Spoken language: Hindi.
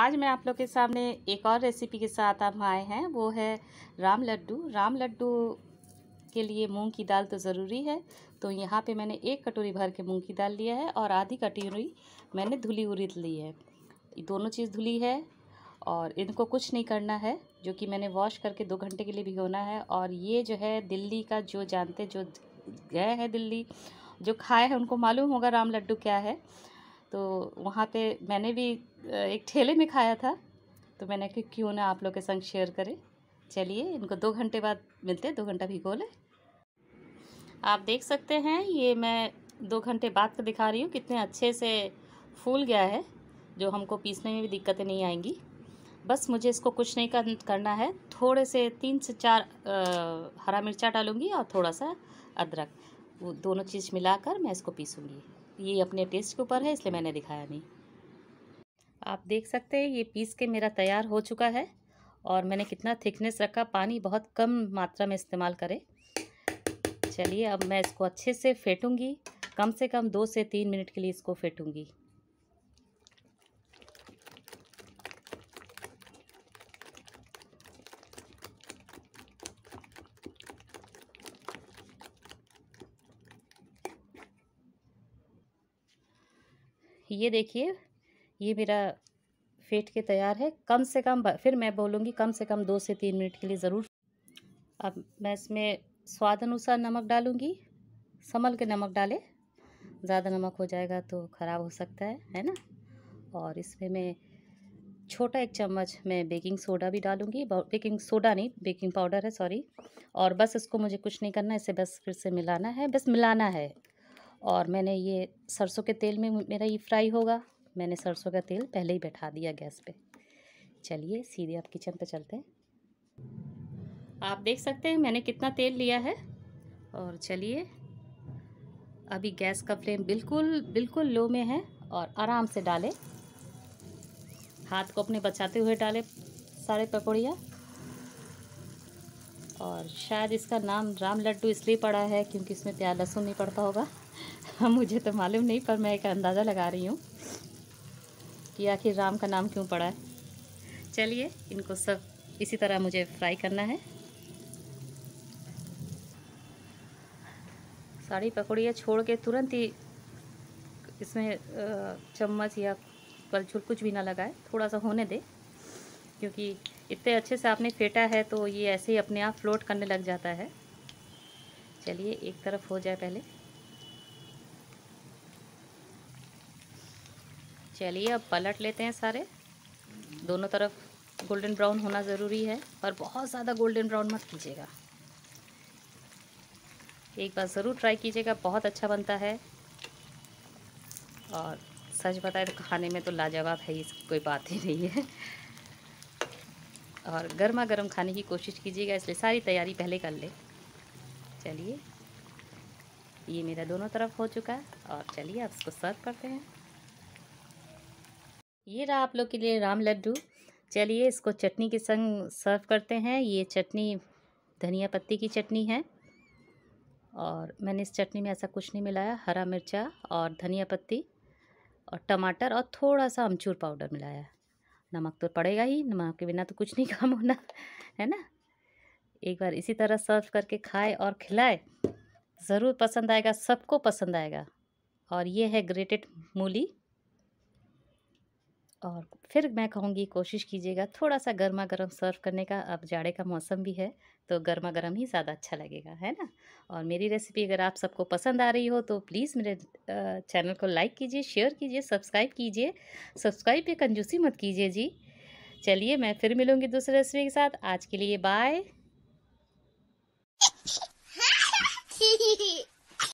आज मैं आप लोग के सामने एक और रेसिपी के साथ हम आए हैं वो है राम लड्डू राम लड्डू के लिए मूंग की दाल तो ज़रूरी है तो यहाँ पे मैंने एक कटोरी भर के मूंग की दाल लिया है और आधी कटोरी मैंने धुली उरीद ली है दोनों चीज़ धुली है और इनको कुछ नहीं करना है जो कि मैंने वॉश करके दो घंटे के लिए भिगोना है और ये जो है दिल्ली का जो जानते जो गए हैं दिल्ली जो खाए हैं उनको मालूम होगा राम लड्डू क्या है तो वहाँ पे मैंने भी एक ठेले में खाया था तो मैंने कहा क्यों ना आप लोग के संग शेयर करें चलिए इनको दो घंटे बाद मिलते हैं दो घंटा भिगो लें आप देख सकते हैं ये मैं दो घंटे बाद का तो दिखा रही हूँ कितने अच्छे से फूल गया है जो हमको पीसने में भी दिक्कतें नहीं आएंगी बस मुझे इसको कुछ नहीं कर, करना है थोड़े से तीन से चार आ, हरा मिर्चा डालूँगी और थोड़ा सा अदरक वो दोनों चीज़ मिलाकर मैं इसको पीसूँगी ये अपने टेस्ट के ऊपर है इसलिए मैंने दिखाया नहीं आप देख सकते हैं ये पीस के मेरा तैयार हो चुका है और मैंने कितना थिकनेस रखा पानी बहुत कम मात्रा में इस्तेमाल करें चलिए अब मैं इसको अच्छे से फेंटूँगी कम से कम दो से तीन मिनट के लिए इसको फेंटूँगी ये देखिए ये मेरा फेंट के तैयार है कम से कम फिर मैं बोलूँगी कम से कम दो से तीन मिनट के लिए ज़रूर अब मैं इसमें स्वाद अनुसार नमक डालूँगी संभल के नमक डालें ज़्यादा नमक हो जाएगा तो ख़राब हो सकता है है ना और इसमें मैं छोटा एक चम्मच मैं बेकिंग सोडा भी डालूँगी बेकिंग सोडा नहीं बेकिंग पाउडर है सॉरी और बस इसको मुझे कुछ नहीं करना इसे बस फिर से मिलाना है बस मिलाना है और मैंने ये सरसों के तेल में मेरा ये फ्राई होगा मैंने सरसों का तेल पहले ही बैठा दिया गैस पे चलिए सीधे आप किचन पे चलते हैं आप देख सकते हैं मैंने कितना तेल लिया है और चलिए अभी गैस का फ्लेम बिल्कुल बिल्कुल लो में है और आराम से डालें हाथ को अपने बचाते हुए डालें सारे पकौड़िया और शायद इसका नाम राम लड्डू इसलिए पड़ा है क्योंकि इसमें प्याज लहसुन नहीं पड़ता होगा हाँ मुझे तो मालूम नहीं पर मैं एक अंदाज़ा लगा रही हूँ कि आखिर राम का नाम क्यों पड़ा है चलिए इनको सब इसी तरह मुझे फ्राई करना है साड़ी पकौड़ियाँ छोड़ के तुरंत ही इसमें चम्मच या कलछुल कुछ भी ना लगाए थोड़ा सा होने दे क्योंकि इतने अच्छे से आपने फेंटा है तो ये ऐसे ही अपने आप फ्लोट करने लग जाता है चलिए एक तरफ हो जाए पहले चलिए अब पलट लेते हैं सारे दोनों तरफ गोल्डन ब्राउन होना ज़रूरी है पर बहुत ज़्यादा गोल्डन ब्राउन मत कीजिएगा एक बार ज़रूर ट्राई कीजिएगा बहुत अच्छा बनता है और सच बताए तो खाने में तो लाजवाब है ये कोई बात ही नहीं है और गर्मा गर्म खाने की कोशिश कीजिएगा इसलिए सारी तैयारी पहले कर ले चलिए ये मेरा दोनों तरफ हो चुका है और चलिए आप इसको सर्व करते हैं ये रहा आप लोग के लिए राम लड्डू चलिए इसको चटनी के संग सर्व करते हैं ये चटनी धनिया पत्ती की चटनी है और मैंने इस चटनी में ऐसा कुछ नहीं मिलाया हरा मिर्चा और धनिया पत्ती और टमाटर और थोड़ा सा अमचूर पाउडर मिलाया नमक तो पड़ेगा ही नमक के बिना तो कुछ नहीं काम होना है ना एक बार इसी तरह सर्व करके खाए और खिलाए ज़रूर पसंद आएगा सबको पसंद आएगा और ये है ग्रेटेड मूली और फिर मैं कहूँगी कोशिश कीजिएगा थोड़ा सा गर्मा गर्म सर्व करने का अब जाड़े का मौसम भी है तो गर्मा गर्म ही ज़्यादा अच्छा लगेगा है ना और मेरी रेसिपी अगर आप सबको पसंद आ रही हो तो प्लीज़ मेरे चैनल को लाइक कीजिए शेयर कीजिए सब्सक्राइब कीजिए सब्सक्राइब पे कंजूसी मत कीजिए जी चलिए मैं फिर मिलूँगी दूसरी रेसिपी के साथ आज के लिए बाय